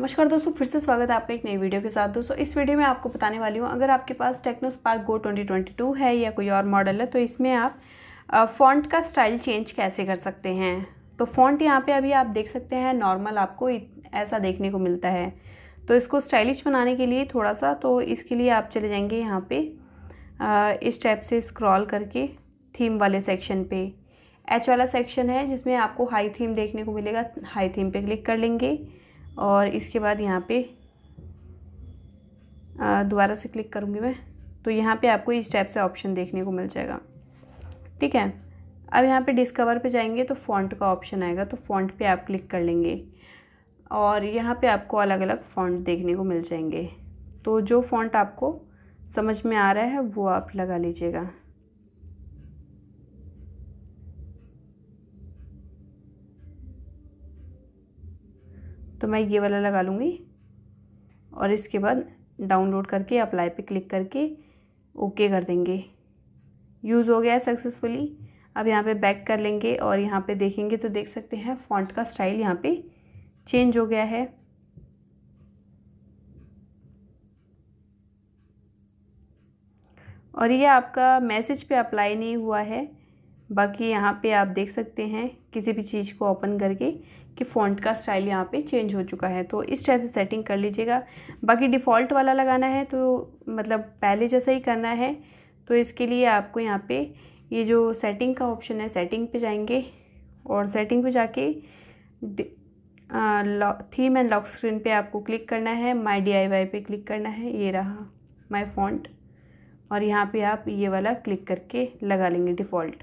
नमस्कार दोस्तों फिर से स्वागत है आपका एक नई वीडियो के साथ दोस्तों इस वीडियो में आपको बताने वाली हूँ अगर आपके पास टेक्नो स्पार्क गो 2022 है या कोई और मॉडल है तो इसमें आप फॉन्ट का स्टाइल चेंज कैसे कर सकते हैं तो फॉन्ट यहाँ पे अभी आप देख सकते हैं नॉर्मल आपको ऐसा देखने को मिलता है तो इसको स्टाइलिश बनाने के लिए थोड़ा सा तो इसके लिए आप चले जाएंगे यहाँ पर इस टाइप से स्क्रॉल करके थीम वाले सेक्शन पर एच वाला सेक्शन है जिसमें आपको हाई थीम देखने को मिलेगा हाई थीम पर क्लिक कर लेंगे और इसके बाद यहाँ पे दोबारा से क्लिक करूँगी मैं तो यहाँ पे आपको इस टाइप से ऑप्शन देखने को मिल जाएगा ठीक है अब यहाँ पे डिस्कवर पे जाएंगे तो फॉन्ट का ऑप्शन आएगा तो फॉन्ट पे आप क्लिक कर लेंगे और यहाँ पे आपको अलग अलग फॉन्ट देखने को मिल जाएंगे तो जो फॉन्ट आपको समझ में आ रहा है वो आप लगा लीजिएगा तो मैं ये वाला लगा लूँगी और इसके बाद डाउनलोड करके अप्लाई पे क्लिक करके ओके कर देंगे यूज़ हो गया है सक्सेसफुली अब यहाँ पे बैक कर लेंगे और यहाँ पे देखेंगे तो देख सकते हैं फॉन्ट का स्टाइल यहाँ पे चेंज हो गया है और ये आपका मैसेज पे अप्लाई नहीं हुआ है बाकी यहाँ पे आप देख सकते हैं किसी भी चीज़ को ओपन करके कि फ़ॉन्ट का स्टाइल यहाँ पे चेंज हो चुका है तो इस टाइप से सेटिंग कर लीजिएगा बाकी डिफ़ॉल्ट वाला लगाना है तो मतलब पहले जैसा ही करना है तो इसके लिए आपको यहाँ पे ये जो सेटिंग का ऑप्शन है सेटिंग पे जाएंगे और सेटिंग पे जाके थीम एंड लॉक स्क्रीन पे आपको क्लिक करना है माई डी आई पे क्लिक करना है ये रहा माई फॉन्ट और यहाँ पे आप ये वाला क्लिक करके लगा लेंगे डिफ़ॉल्ट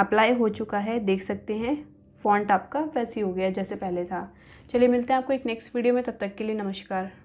अप्लाई हो चुका है देख सकते हैं फॉन्ट आपका वैसे ही हो गया जैसे पहले था चलिए मिलते हैं आपको एक नेक्स्ट वीडियो में तब तक के लिए नमस्कार